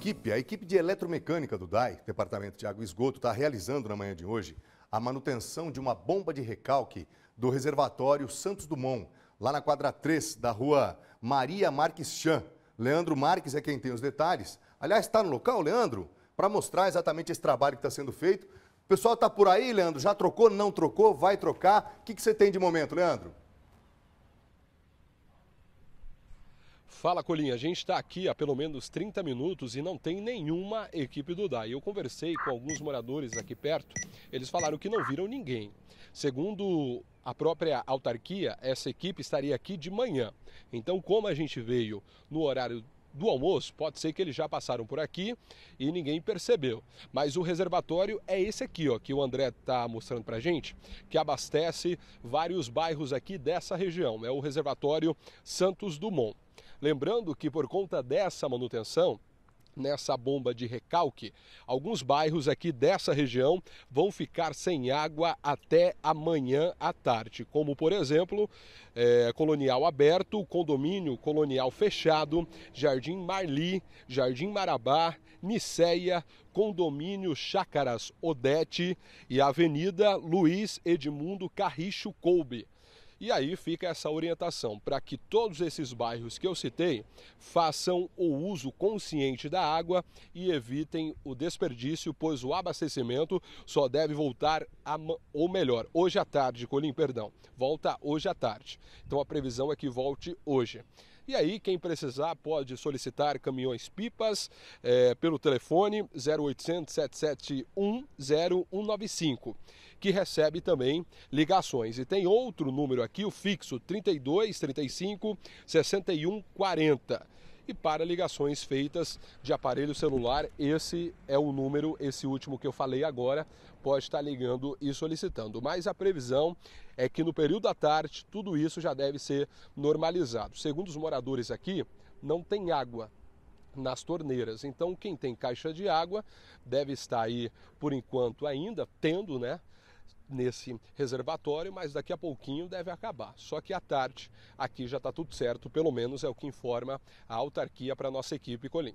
equipe, a equipe de eletromecânica do DAI, Departamento de Água e Esgoto, está realizando na manhã de hoje a manutenção de uma bomba de recalque do reservatório Santos Dumont, lá na quadra 3 da rua Maria Marques Chan. Leandro Marques é quem tem os detalhes. Aliás, está no local, Leandro, para mostrar exatamente esse trabalho que está sendo feito. O pessoal está por aí, Leandro? Já trocou? Não trocou? Vai trocar? O que, que você tem de momento, Leandro? Fala Colinha, a gente está aqui há pelo menos 30 minutos e não tem nenhuma equipe do DAI. Eu conversei com alguns moradores aqui perto, eles falaram que não viram ninguém. Segundo a própria autarquia, essa equipe estaria aqui de manhã. Então, como a gente veio no horário do almoço, pode ser que eles já passaram por aqui e ninguém percebeu. Mas o reservatório é esse aqui, ó, que o André está mostrando para gente, que abastece vários bairros aqui dessa região. É o reservatório Santos Dumont. Lembrando que por conta dessa manutenção, nessa bomba de recalque. Alguns bairros aqui dessa região vão ficar sem água até amanhã à tarde, como por exemplo, é, Colonial Aberto, Condomínio Colonial Fechado, Jardim Marli, Jardim Marabá, Niceia, Condomínio Chácaras Odete e Avenida Luiz Edmundo Carricho Coube. E aí fica essa orientação para que todos esses bairros que eu citei façam o uso consciente da água e evitem o desperdício, pois o abastecimento só deve voltar, a, ou melhor, hoje à tarde, Colim, perdão, volta hoje à tarde. Então a previsão é que volte hoje. E aí, quem precisar pode solicitar caminhões-pipas é, pelo telefone 0800 771 0195, que recebe também ligações. E tem outro número aqui, o fixo 32 35 61 e para ligações feitas de aparelho celular, esse é o número, esse último que eu falei agora, pode estar ligando e solicitando. Mas a previsão é que no período da tarde tudo isso já deve ser normalizado. Segundo os moradores aqui, não tem água nas torneiras. Então, quem tem caixa de água deve estar aí por enquanto ainda tendo, né? nesse reservatório, mas daqui a pouquinho deve acabar. Só que à tarde aqui já está tudo certo, pelo menos é o que informa a autarquia para a nossa equipe Colim.